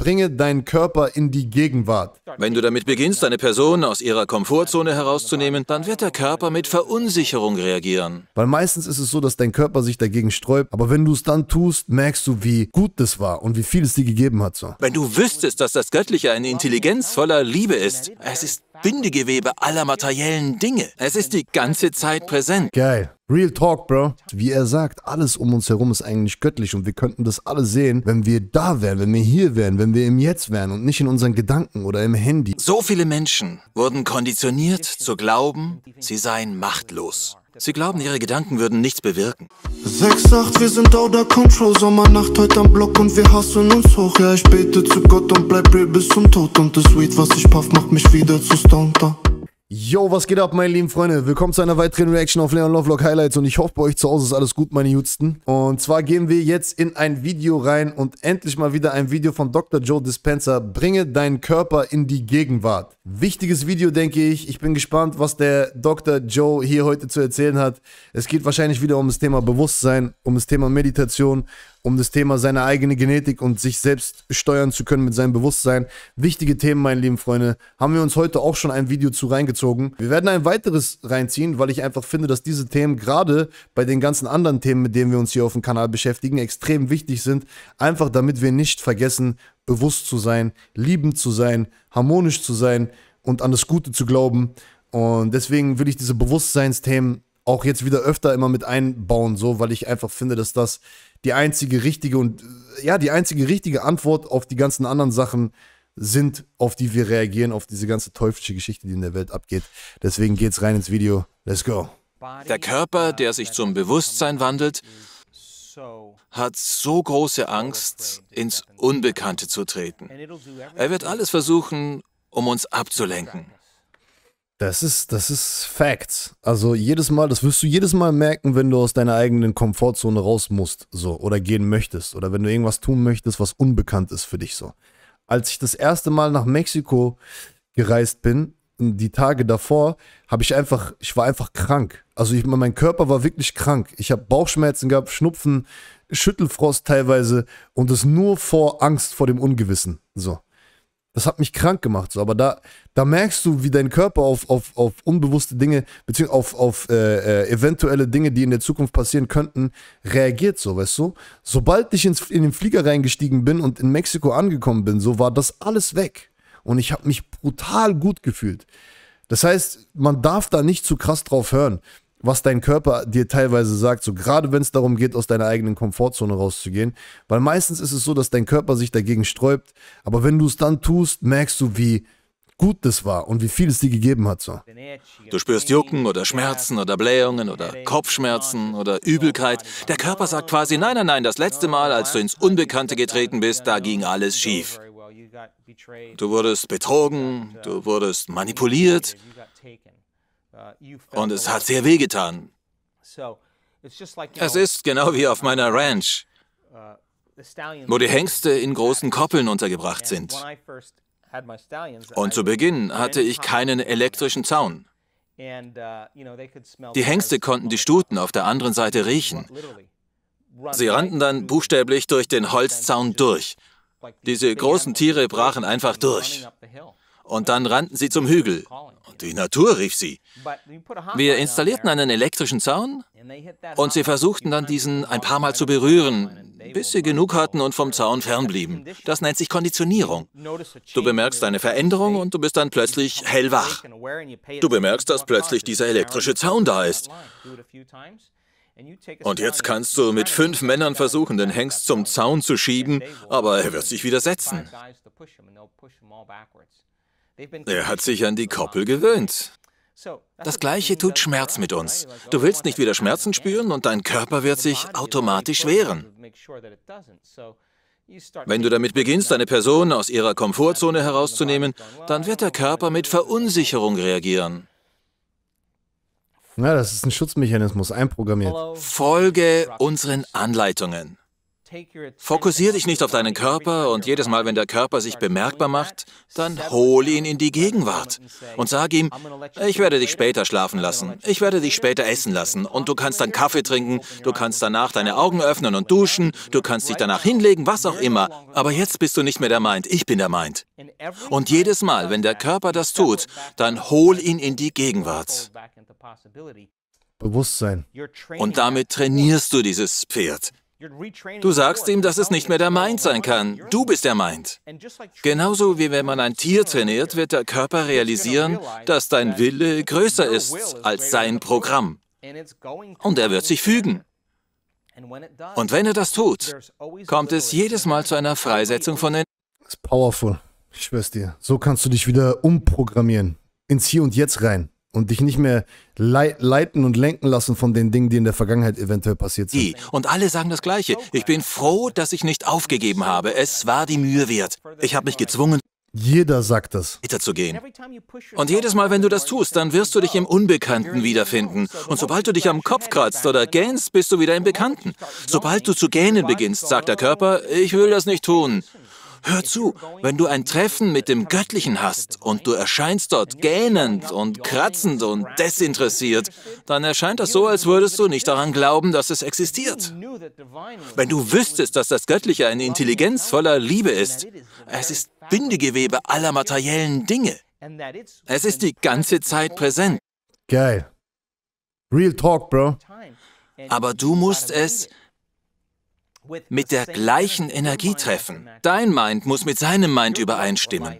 Bringe deinen Körper in die Gegenwart. Wenn du damit beginnst, eine Person aus ihrer Komfortzone herauszunehmen, dann wird der Körper mit Verunsicherung reagieren. Weil meistens ist es so, dass dein Körper sich dagegen sträubt, aber wenn du es dann tust, merkst du, wie gut das war und wie viel es dir gegeben hat. So. Wenn du wüsstest, dass das Göttliche eine Intelligenz voller Liebe ist, es ist Bindegewebe aller materiellen Dinge. Es ist die ganze Zeit präsent. Geil. Real Talk, Bro. Wie er sagt, alles um uns herum ist eigentlich göttlich und wir könnten das alles sehen, wenn wir da wären, wenn wir hier wären, wenn wir im Jetzt wären und nicht in unseren Gedanken oder im Handy. So viele Menschen wurden konditioniert zu glauben, sie seien machtlos. Sie glauben, ihre Gedanken würden nichts bewirken. 6, 8, wir sind out of Control, Sommernacht heute am Block und wir hassen uns hoch. Ja, ich bete zu Gott und bleib real bis zum Tod. Und das Weed, was ich puff, macht mich wieder zu Stonter. Yo, was geht ab, meine lieben Freunde? Willkommen zu einer weiteren Reaction auf Leon Lovelock Highlights und ich hoffe, bei euch zu Hause ist alles gut, meine Jutsten. Und zwar gehen wir jetzt in ein Video rein und endlich mal wieder ein Video von Dr. Joe Dispenser. Bringe deinen Körper in die Gegenwart. Wichtiges Video, denke ich. Ich bin gespannt, was der Dr. Joe hier heute zu erzählen hat. Es geht wahrscheinlich wieder um das Thema Bewusstsein, um das Thema Meditation um das Thema seine eigene Genetik und sich selbst steuern zu können mit seinem Bewusstsein. Wichtige Themen, meine lieben Freunde, haben wir uns heute auch schon ein Video zu reingezogen. Wir werden ein weiteres reinziehen, weil ich einfach finde, dass diese Themen gerade bei den ganzen anderen Themen, mit denen wir uns hier auf dem Kanal beschäftigen, extrem wichtig sind. Einfach damit wir nicht vergessen, bewusst zu sein, liebend zu sein, harmonisch zu sein und an das Gute zu glauben. Und deswegen will ich diese Bewusstseinsthemen auch jetzt wieder öfter immer mit einbauen, so, weil ich einfach finde, dass das die einzige richtige und ja, die einzige richtige Antwort auf die ganzen anderen Sachen sind, auf die wir reagieren, auf diese ganze teuflische Geschichte, die in der Welt abgeht. Deswegen geht's rein ins Video. Let's go. Der Körper, der sich zum Bewusstsein wandelt, hat so große Angst, ins Unbekannte zu treten. Er wird alles versuchen, um uns abzulenken. Das ist, das ist Facts. Also jedes Mal, das wirst du jedes Mal merken, wenn du aus deiner eigenen Komfortzone raus musst, so, oder gehen möchtest, oder wenn du irgendwas tun möchtest, was unbekannt ist für dich, so. Als ich das erste Mal nach Mexiko gereist bin, die Tage davor, habe ich einfach, ich war einfach krank. Also ich, mein Körper war wirklich krank. Ich habe Bauchschmerzen gehabt, Schnupfen, Schüttelfrost teilweise und das nur vor Angst vor dem Ungewissen, so. Das hat mich krank gemacht, so. Aber da, da merkst du, wie dein Körper auf, auf, auf unbewusste Dinge, beziehungsweise auf, auf äh, äh, eventuelle Dinge, die in der Zukunft passieren könnten, reagiert, so, weißt du? Sobald ich ins, in den Flieger reingestiegen bin und in Mexiko angekommen bin, so war das alles weg. Und ich habe mich brutal gut gefühlt. Das heißt, man darf da nicht zu krass drauf hören was dein Körper dir teilweise sagt, so gerade wenn es darum geht, aus deiner eigenen Komfortzone rauszugehen, weil meistens ist es so, dass dein Körper sich dagegen sträubt, aber wenn du es dann tust, merkst du, wie gut das war und wie viel es dir gegeben hat. So. Du spürst Jucken oder Schmerzen oder Blähungen oder Kopfschmerzen oder Übelkeit. Der Körper sagt quasi, nein, nein, nein, das letzte Mal, als du ins Unbekannte getreten bist, da ging alles schief. Du wurdest betrogen, du wurdest manipuliert, Uh, Und es hat sehr wehgetan. Es ist genau wie auf meiner Ranch, uh, wo die Hengste in großen Koppeln untergebracht sind. Und zu Beginn hatte ich keinen elektrischen Zaun. Uh, die Hengste konnten die Stuten auf der anderen Seite riechen. Sie rannten dann buchstäblich durch den Holzzaun durch. Diese großen Tiere brachen einfach durch. Und dann rannten sie zum Hügel. Und die Natur rief sie. Wir installierten einen elektrischen Zaun und sie versuchten dann, diesen ein paar Mal zu berühren, bis sie genug hatten und vom Zaun fernblieben. Das nennt sich Konditionierung. Du bemerkst eine Veränderung und du bist dann plötzlich hellwach. Du bemerkst, dass plötzlich dieser elektrische Zaun da ist. Und jetzt kannst du mit fünf Männern versuchen, den Hengst zum Zaun zu schieben, aber er wird sich widersetzen. Er hat sich an die genau. Koppel gewöhnt. Das Gleiche tut Schmerz mit uns. Du willst nicht wieder Schmerzen spüren und dein Körper wird sich automatisch wehren. Wenn du damit beginnst, eine Person aus ihrer Komfortzone herauszunehmen, dann wird der Körper mit Verunsicherung reagieren. Na, ja, das ist ein Schutzmechanismus, einprogrammiert. Folge unseren Anleitungen. Fokussier dich nicht auf deinen Körper und jedes Mal, wenn der Körper sich bemerkbar macht, dann hol ihn in die Gegenwart und sag ihm, ich werde dich später schlafen lassen, ich werde dich später essen lassen und du kannst dann Kaffee trinken, du kannst danach deine Augen öffnen und duschen, du kannst dich danach hinlegen, was auch immer. Aber jetzt bist du nicht mehr der Mind, ich bin der Mind. Und jedes Mal, wenn der Körper das tut, dann hol ihn in die Gegenwart. Bewusstsein. Und damit trainierst du dieses Pferd. Du sagst ihm, dass es nicht mehr der Mind sein kann. Du bist der Mind. Genauso wie wenn man ein Tier trainiert, wird der Körper realisieren, dass dein Wille größer ist als sein Programm. Und er wird sich fügen. Und wenn er das tut, kommt es jedes Mal zu einer Freisetzung von den... Das ist powerful. Ich schwör's dir. So kannst du dich wieder umprogrammieren. Ins Hier und Jetzt rein und dich nicht mehr leiten und lenken lassen von den Dingen, die in der Vergangenheit eventuell passiert sind. Und alle sagen das Gleiche. Ich bin froh, dass ich nicht aufgegeben habe. Es war die Mühe wert. Ich habe mich gezwungen. Jeder sagt das. Weiterzugehen. Und jedes Mal, wenn du das tust, dann wirst du dich im Unbekannten wiederfinden. Und sobald du dich am Kopf kratzt oder gähnst, bist du wieder im Bekannten. Sobald du zu gähnen beginnst, sagt der Körper, ich will das nicht tun. Hör zu, wenn du ein Treffen mit dem Göttlichen hast und du erscheinst dort gähnend und kratzend und desinteressiert, dann erscheint das so, als würdest du nicht daran glauben, dass es existiert. Wenn du wüsstest, dass das Göttliche eine Intelligenz voller Liebe ist, es ist Bindegewebe aller materiellen Dinge. Es ist die ganze Zeit präsent. Geil. Real Talk, Bro. Aber du musst es mit der gleichen Energie treffen. Dein Mind muss mit seinem Mind übereinstimmen.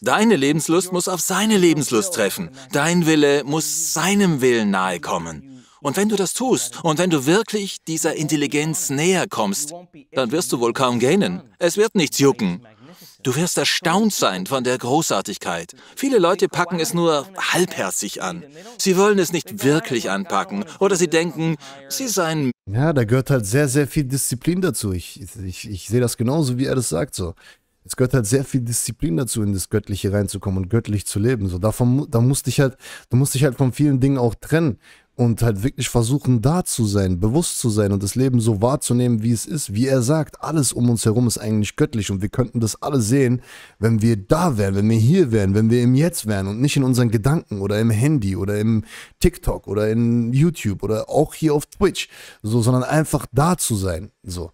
Deine Lebenslust muss auf seine Lebenslust treffen. Dein Wille muss seinem Willen nahe kommen. Und wenn du das tust und wenn du wirklich dieser Intelligenz näher kommst, dann wirst du wohl kaum gähnen. Es wird nichts jucken. Du wirst erstaunt sein von der Großartigkeit. Viele Leute packen es nur halbherzig an. Sie wollen es nicht wirklich anpacken oder sie denken, sie seien... Ja, da gehört halt sehr, sehr viel Disziplin dazu. Ich, ich, ich sehe das genauso, wie er das sagt. So. Es gehört halt sehr viel Disziplin dazu, in das Göttliche reinzukommen und göttlich zu leben. So, davon, da musste ich halt, du musst dich halt von vielen Dingen auch trennen und halt wirklich versuchen, da zu sein, bewusst zu sein und das Leben so wahrzunehmen, wie es ist. Wie er sagt, alles um uns herum ist eigentlich göttlich und wir könnten das alle sehen, wenn wir da wären, wenn wir hier wären, wenn wir im Jetzt wären und nicht in unseren Gedanken oder im Handy oder im TikTok oder in YouTube oder auch hier auf Twitch, so, sondern einfach da zu sein, so.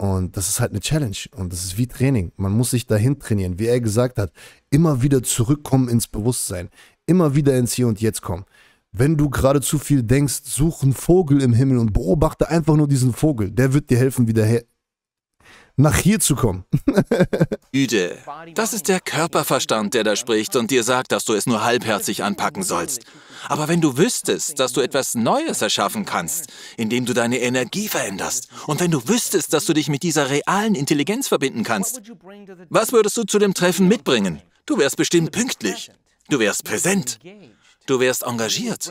Und das ist halt eine Challenge und das ist wie Training. Man muss sich dahin trainieren, wie er gesagt hat, immer wieder zurückkommen ins Bewusstsein, immer wieder ins Hier und Jetzt kommen. Wenn du gerade zu viel denkst, such einen Vogel im Himmel und beobachte einfach nur diesen Vogel. Der wird dir helfen, wieder her nach hier zu kommen. Üde, das ist der Körperverstand, der da spricht und dir sagt, dass du es nur halbherzig anpacken sollst. Aber wenn du wüsstest, dass du etwas Neues erschaffen kannst, indem du deine Energie veränderst, und wenn du wüsstest, dass du dich mit dieser realen Intelligenz verbinden kannst, was würdest du zu dem Treffen mitbringen? Du wärst bestimmt pünktlich. Du wärst präsent. Du wärst engagiert.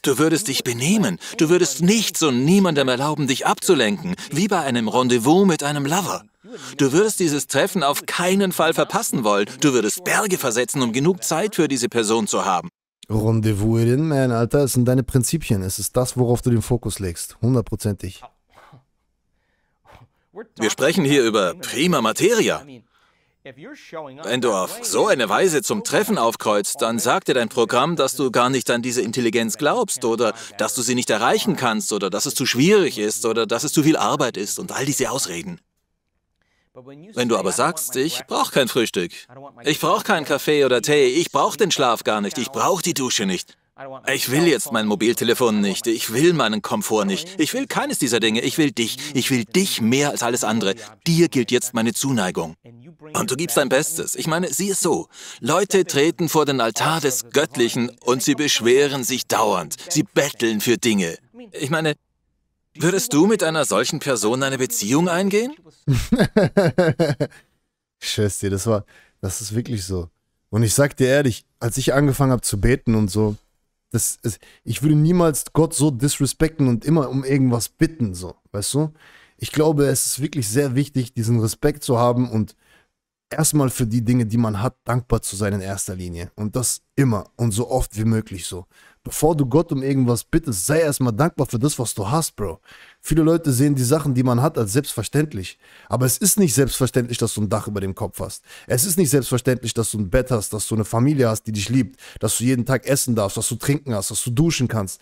Du würdest dich benehmen. Du würdest nichts und niemandem erlauben, dich abzulenken, wie bei einem Rendezvous mit einem Lover. Du würdest dieses Treffen auf keinen Fall verpassen wollen. Du würdest Berge versetzen, um genug Zeit für diese Person zu haben. Rendezvous in Man, Alter, es sind deine Prinzipien. Es ist das, worauf du den Fokus legst. Hundertprozentig. Wir sprechen hier über prima Materia. Wenn du auf so eine Weise zum Treffen aufkreuzt, dann sagt dir dein Programm, dass du gar nicht an diese Intelligenz glaubst oder dass du sie nicht erreichen kannst oder dass es zu schwierig ist oder dass es zu viel Arbeit ist und all diese Ausreden. Wenn du aber sagst, ich brauche kein Frühstück, ich brauche keinen Kaffee oder Tee, ich brauche den Schlaf gar nicht, ich brauche die Dusche nicht, ich will jetzt mein Mobiltelefon nicht. Ich will meinen Komfort nicht. Ich will keines dieser Dinge. Ich will dich. Ich will dich mehr als alles andere. Dir gilt jetzt meine Zuneigung. Und du gibst dein Bestes. Ich meine, sieh es so. Leute treten vor den Altar des Göttlichen und sie beschweren sich dauernd. Sie betteln für Dinge. Ich meine, würdest du mit einer solchen Person eine Beziehung eingehen? Scheiß das war, das ist wirklich so. Und ich sag dir ehrlich, als ich angefangen habe zu beten und so, das, ich würde niemals Gott so disrespekten und immer um irgendwas bitten, so, weißt du? Ich glaube, es ist wirklich sehr wichtig, diesen Respekt zu haben und erstmal für die Dinge, die man hat, dankbar zu sein in erster Linie. Und das immer und so oft wie möglich so. Bevor du Gott um irgendwas bittest, sei erstmal dankbar für das, was du hast, Bro. Viele Leute sehen die Sachen, die man hat, als selbstverständlich. Aber es ist nicht selbstverständlich, dass du ein Dach über dem Kopf hast. Es ist nicht selbstverständlich, dass du ein Bett hast, dass du eine Familie hast, die dich liebt, dass du jeden Tag essen darfst, dass du trinken hast, dass du duschen kannst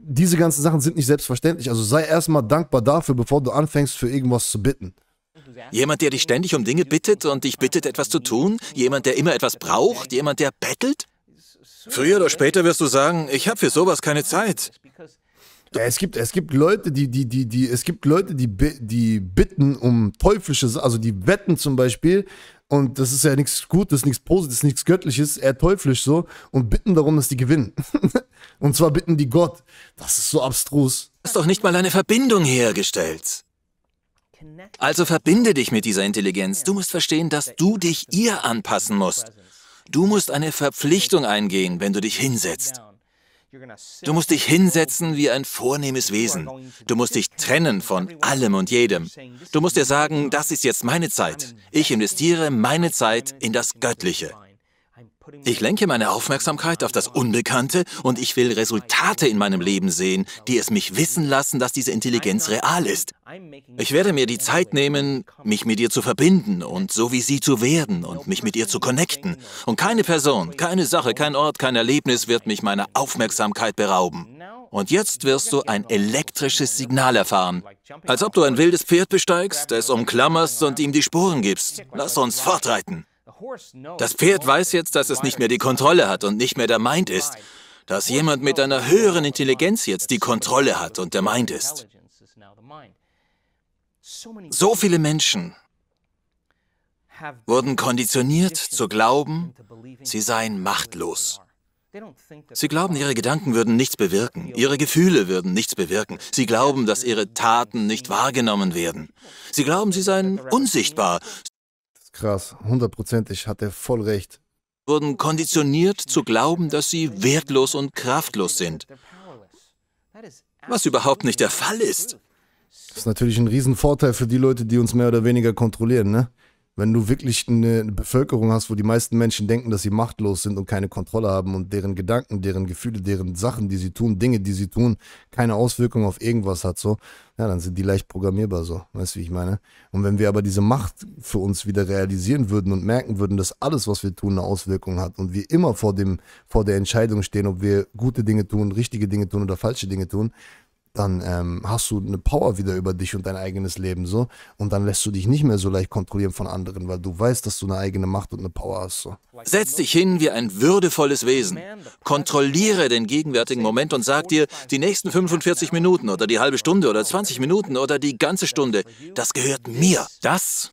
diese ganzen Sachen sind nicht selbstverständlich. Also sei erstmal dankbar dafür, bevor du anfängst, für irgendwas zu bitten. Jemand, der dich ständig um Dinge bittet und dich bittet, etwas zu tun? Jemand, der immer etwas braucht? Jemand, der bettelt? Früher oder später wirst du sagen, ich habe für sowas keine Zeit. Ja, es gibt es gibt Leute, die die die die es gibt Leute, die die bitten um teuflisches, also die wetten zum Beispiel. Und das ist ja nichts Gutes, nichts Positives, nichts Göttliches, eher teuflisch so und bitten darum, dass die gewinnen. und zwar bitten die Gott. Das ist so abstrus. Du hast doch nicht mal eine Verbindung hergestellt. Also verbinde dich mit dieser Intelligenz. Du musst verstehen, dass du dich ihr anpassen musst. Du musst eine Verpflichtung eingehen, wenn du dich hinsetzt. Du musst dich hinsetzen wie ein vornehmes Wesen. Du musst dich trennen von allem und jedem. Du musst dir sagen, das ist jetzt meine Zeit. Ich investiere meine Zeit in das Göttliche. Ich lenke meine Aufmerksamkeit auf das Unbekannte und ich will Resultate in meinem Leben sehen, die es mich wissen lassen, dass diese Intelligenz real ist. Ich werde mir die Zeit nehmen, mich mit ihr zu verbinden und so wie sie zu werden und mich mit ihr zu connecten. Und keine Person, keine Sache, kein Ort, kein Erlebnis wird mich meiner Aufmerksamkeit berauben. Und jetzt wirst du ein elektrisches Signal erfahren. Als ob du ein wildes Pferd besteigst, es umklammerst und ihm die Spuren gibst. Lass uns fortreiten. Das Pferd weiß jetzt, dass es nicht mehr die Kontrolle hat und nicht mehr der Mind ist. Dass jemand mit einer höheren Intelligenz jetzt die Kontrolle hat und der Mind ist. So viele Menschen wurden konditioniert zu glauben, sie seien machtlos. Sie glauben, ihre Gedanken würden nichts bewirken, ihre Gefühle würden nichts bewirken. Sie glauben, dass ihre Taten nicht wahrgenommen werden. Sie glauben, sie seien unsichtbar. Krass, hundertprozentig hat er voll recht. Wurden konditioniert zu glauben, dass sie wertlos und kraftlos sind. Was überhaupt nicht der Fall ist. Das ist natürlich ein Riesenvorteil für die Leute, die uns mehr oder weniger kontrollieren, ne? wenn du wirklich eine Bevölkerung hast, wo die meisten Menschen denken, dass sie machtlos sind und keine Kontrolle haben und deren Gedanken, deren Gefühle, deren Sachen, die sie tun, Dinge, die sie tun, keine Auswirkung auf irgendwas hat, so, ja, dann sind die leicht programmierbar, so, weißt du, wie ich meine? Und wenn wir aber diese Macht für uns wieder realisieren würden und merken würden, dass alles, was wir tun, eine Auswirkung hat und wir immer vor dem, vor der Entscheidung stehen, ob wir gute Dinge tun, richtige Dinge tun oder falsche Dinge tun, dann ähm, hast du eine Power wieder über dich und dein eigenes Leben so und dann lässt du dich nicht mehr so leicht kontrollieren von anderen, weil du weißt, dass du eine eigene Macht und eine Power hast. So. Setz dich hin wie ein würdevolles Wesen. Kontrolliere den gegenwärtigen Moment und sag dir, die nächsten 45 Minuten oder die halbe Stunde oder 20 Minuten oder die ganze Stunde, das gehört mir. Das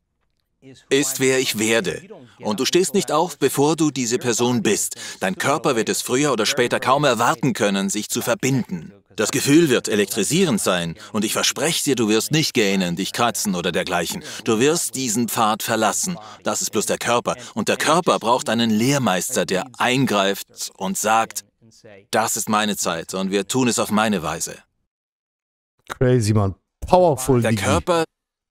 ist, wer ich werde. Und du stehst nicht auf, bevor du diese Person bist. Dein Körper wird es früher oder später kaum erwarten können, sich zu verbinden. Das Gefühl wird elektrisierend sein und ich verspreche dir, du wirst nicht gähnen, dich kratzen oder dergleichen. Du wirst diesen Pfad verlassen. Das ist bloß der Körper. Und der Körper braucht einen Lehrmeister, der eingreift und sagt, das ist meine Zeit und wir tun es auf meine Weise. Crazy, man. Powerful. Der Körper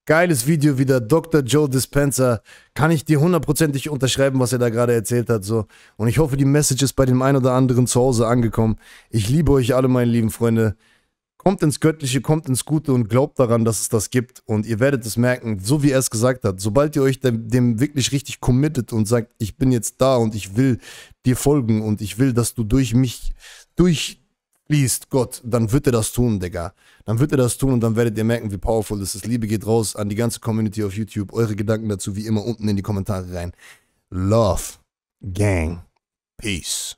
Geiles Video wieder, Dr. Joe Dispenser. Kann ich dir hundertprozentig unterschreiben, was er da gerade erzählt hat. So. Und ich hoffe, die Message ist bei dem einen oder anderen zu Hause angekommen. Ich liebe euch alle, meine lieben Freunde. Kommt ins Göttliche, kommt ins Gute und glaubt daran, dass es das gibt. Und ihr werdet es merken, so wie er es gesagt hat. Sobald ihr euch dem, dem wirklich richtig committet und sagt, ich bin jetzt da und ich will dir folgen und ich will, dass du durch mich, durch liest Gott, dann wird er das tun, Digga. Dann wird er das tun und dann werdet ihr merken, wie powerful das ist. Liebe geht raus an die ganze Community auf YouTube. Eure Gedanken dazu wie immer unten in die Kommentare rein. Love, Gang, Peace.